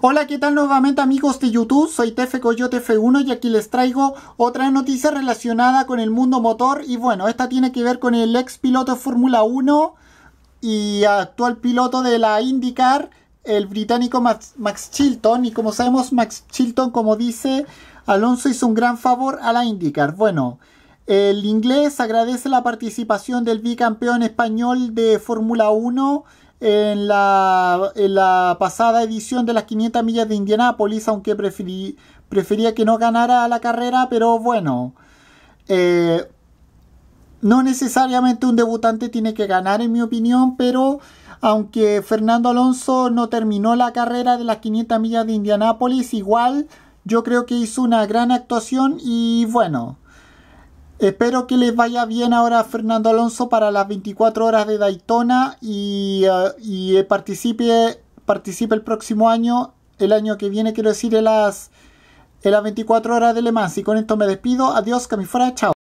Hola, ¿qué tal nuevamente amigos de YouTube? Soy Tefe Coyote F1 y aquí les traigo otra noticia relacionada con el mundo motor y bueno, esta tiene que ver con el ex piloto de Fórmula 1 y actual piloto de la IndyCar, el británico Max, Max Chilton y como sabemos Max Chilton como dice Alonso hizo un gran favor a la IndyCar. Bueno, el inglés agradece la participación del bicampeón español de Fórmula 1 en la, pasada edición de las 500 millas de Indianápolis, aunque prefería que no ganara la carrera, pero bueno, eh, no necesariamente un debutante tiene que ganar, en mi opinión, pero aunque Fernando Alonso no terminó la carrera de las 500 millas de Indianápolis, igual yo creo que hizo una gran actuación y bueno, Espero que les vaya bien ahora a Fernando Alonso para las 24 horas de Daytona y, eh, eh, participe, el próximo año, el año que viene quiero decir en las, las 24 horas de Le Mans. Y con esto me despido, adiós, que me fuera, chao.